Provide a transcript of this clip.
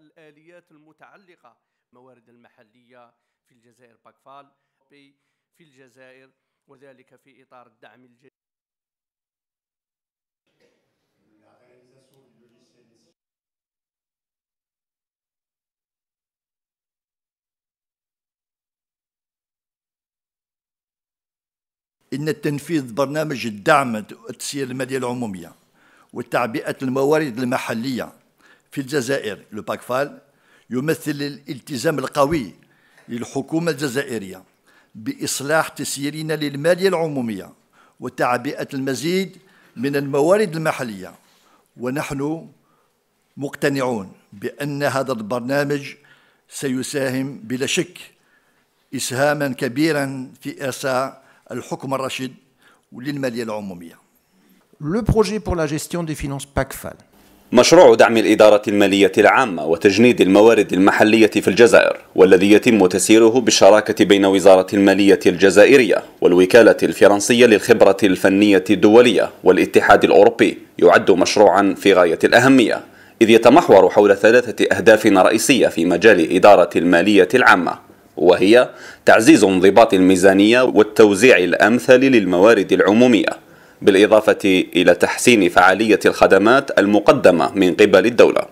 الآليات المتعلقة موارد المحلية في الجزائر باكفال في الجزائر وذلك في إطار الدعم الجديد إن تنفيذ برنامج الدعم التسيير المالية العمومية وتعبئة الموارد المحلية في الجزائر لو باكفال يمثل الالتزام القوي للحكومة الجزائرية بإصلاح تسييرنا للمالية العمومية وتعبئة المزيد من الموارد المحلية ونحن مقتنعون بأن هذا البرنامج سيساهم بلا شك إسهاما كبيرا في إرساء الحكم الرشيد للمالية العمومية. Le projet pour la gestion des finances PACFAL مشروع دعم الإدارة المالية العامة وتجنيد الموارد المحلية في الجزائر والذي يتم تسييره بالشراكة بين وزارة المالية الجزائرية والوكالة الفرنسية للخبرة الفنية الدولية والاتحاد الأوروبي يعد مشروعا في غاية الأهمية إذ يتمحور حول ثلاثة أهداف رئيسية في مجال إدارة المالية العامة وهي تعزيز انضباط الميزانية والتوزيع الأمثل للموارد العمومية بالإضافة إلى تحسين فعالية الخدمات المقدمة من قبل الدولة